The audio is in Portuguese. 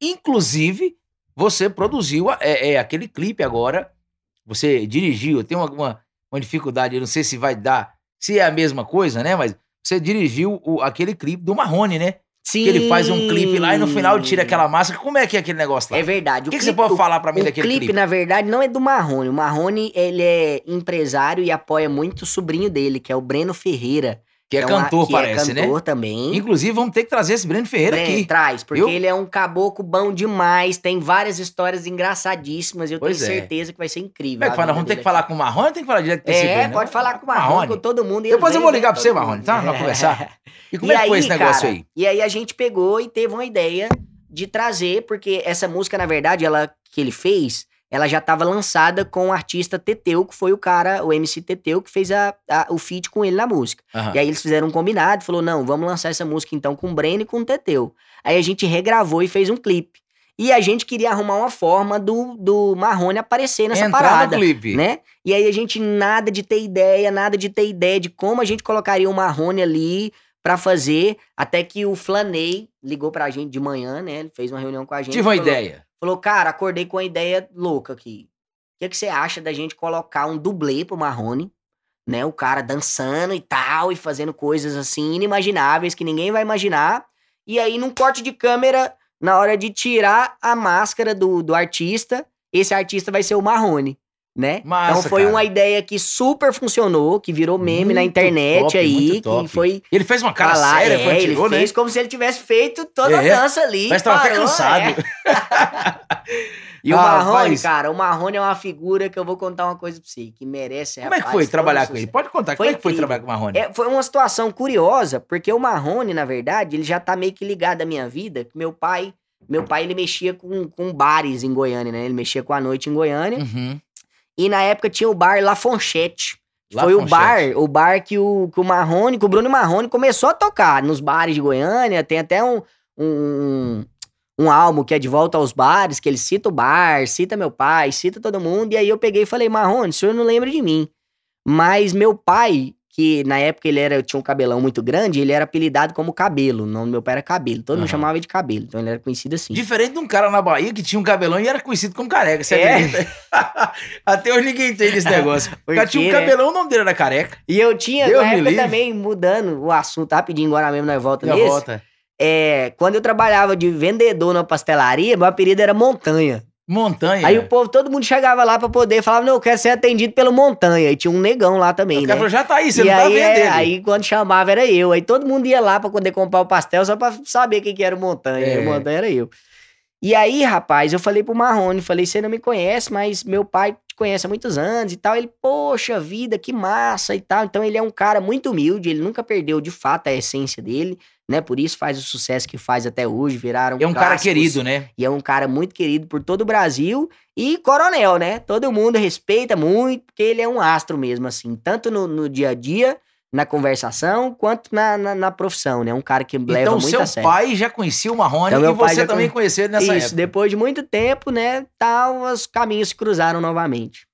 Inclusive, você produziu é, é, aquele clipe agora, você dirigiu. Eu tenho alguma uma dificuldade, eu não sei se vai dar, se é a mesma coisa, né? Mas você dirigiu o, aquele clipe do Marrone, né? Sim. Que ele faz um clipe lá e no final tira aquela máscara. Como é que é aquele negócio lá? É verdade. O, que, clipe, que, você pode falar para mim daquele clipe? O clipe, na verdade, não é do Marrone. O Marrone, ele é empresário e apoia muito o sobrinho dele, que é o Breno Ferreira. Que é, é cantor, a, que é parece, é cantor né? também. Inclusive, vamos ter que trazer esse Breno Ferreira Breno, aqui. Traz, porque eu... ele é um caboclo bom demais, tem várias histórias engraçadíssimas, eu pois tenho é. certeza que vai ser incrível. É, fala, vamos ter que falar com o Marrone ou tem que falar direto com esse É, né? pode falar com o Marrone, com todo mundo. Depois eu vou ligar pra você, Marrone, tá? Vamos conversar. E como é e é que foi esse negócio cara, aí? E aí a gente pegou e teve uma ideia de trazer, porque essa música, na verdade, ela que ele fez ela já estava lançada com o artista Teteu, que foi o cara, o MC Teteu, que fez a, a o feat com ele na música. Uhum. E aí eles fizeram um combinado, falou, não, vamos lançar essa música então com o Breno e com o Teteu. Aí a gente regravou e fez um clipe. E a gente queria arrumar uma forma do, do Marrone aparecer nessa Entrar parada, no clipe. né? E aí a gente nada de ter ideia, nada de ter ideia de como a gente colocaria o Marrone ali, para fazer, até que o Flanei ligou pra gente de manhã, né? Ele fez uma reunião com a gente. Tive uma falou, ideia. Falou, cara, acordei com uma ideia louca aqui. O que, é que você acha da gente colocar um dublê pro Marrone, né? O cara dançando e tal, e fazendo coisas assim inimagináveis que ninguém vai imaginar. E aí, num corte de câmera, na hora de tirar a máscara do, do artista, esse artista vai ser o Marrone né? Então Massa, então foi cara. uma ideia que super funcionou, que virou meme muito na internet top, aí, que foi... Ele fez uma cara falar, séria, é, quando ele né? fez né? como se ele tivesse feito toda é, a dança ali. Mas tava parou, até cansado. É. e ah, o Marrone, cara, o Marrone é uma figura que eu vou contar uma coisa pra você, que merece, Como é que foi trabalhar com ele? Pode contar, foi como é que foi trabalhar com o Marrone? É, foi uma situação curiosa, porque o Marrone, na verdade, ele já tá meio que ligado à minha vida, que meu pai... Meu pai, ele mexia com, com bares em Goiânia, né? Ele mexia com a noite em Goiânia. Uhum. E na época tinha o bar La Fonchette. La foi o bar, o bar que o, que o Marrone, que o Bruno Marrone começou a tocar nos bares de Goiânia. Tem até um, um, um álbum que é de volta aos bares, que ele cita o bar, cita meu pai, cita todo mundo. E aí eu peguei e falei, Marrone, o senhor não lembra de mim. Mas meu pai que na época ele era, eu tinha um cabelão muito grande, ele era apelidado como Cabelo. O nome do meu pai era Cabelo. Todo uhum. mundo chamava ele de Cabelo, então ele era conhecido assim. Diferente de um cara na Bahia que tinha um cabelão e era conhecido como careca, você é. Até hoje ninguém entende esse negócio. O cara tinha um né? cabelão, né? o nome dele era careca. E eu tinha, Deus na época livre. também, mudando o assunto rapidinho, agora mesmo nós volta nesse. Volta. É, quando eu trabalhava de vendedor na pastelaria, meu apelido era Montanha. Montanha. Aí o povo, todo mundo chegava lá pra poder, falava, não, eu quero ser atendido pelo Montanha. E tinha um negão lá também, o né? Falou, já tá aí, você e não tá aí, tá vendendo. É, aí quando chamava era eu. Aí todo mundo ia lá pra poder comprar o pastel só pra saber quem que era o Montanha. É. E o Montanha era eu. E aí, rapaz, eu falei pro Marrone, falei, você não me conhece, mas meu pai te conhece há muitos anos e tal. Ele, poxa vida, que massa e tal. Então ele é um cara muito humilde, ele nunca perdeu de fato a essência dele, né? Por isso faz o sucesso que faz até hoje, viraram É um cara querido, né? E é um cara muito querido por todo o Brasil e coronel, né? Todo mundo respeita muito, porque ele é um astro mesmo, assim, tanto no, no dia a dia na conversação quanto na, na, na, profissão, né? Um cara que leva então, muito a sério. Então, seu pai já conhecia o Marrone então, e você também conheceu nessa Isso, época. depois de muito tempo, né, tal, os caminhos se cruzaram novamente.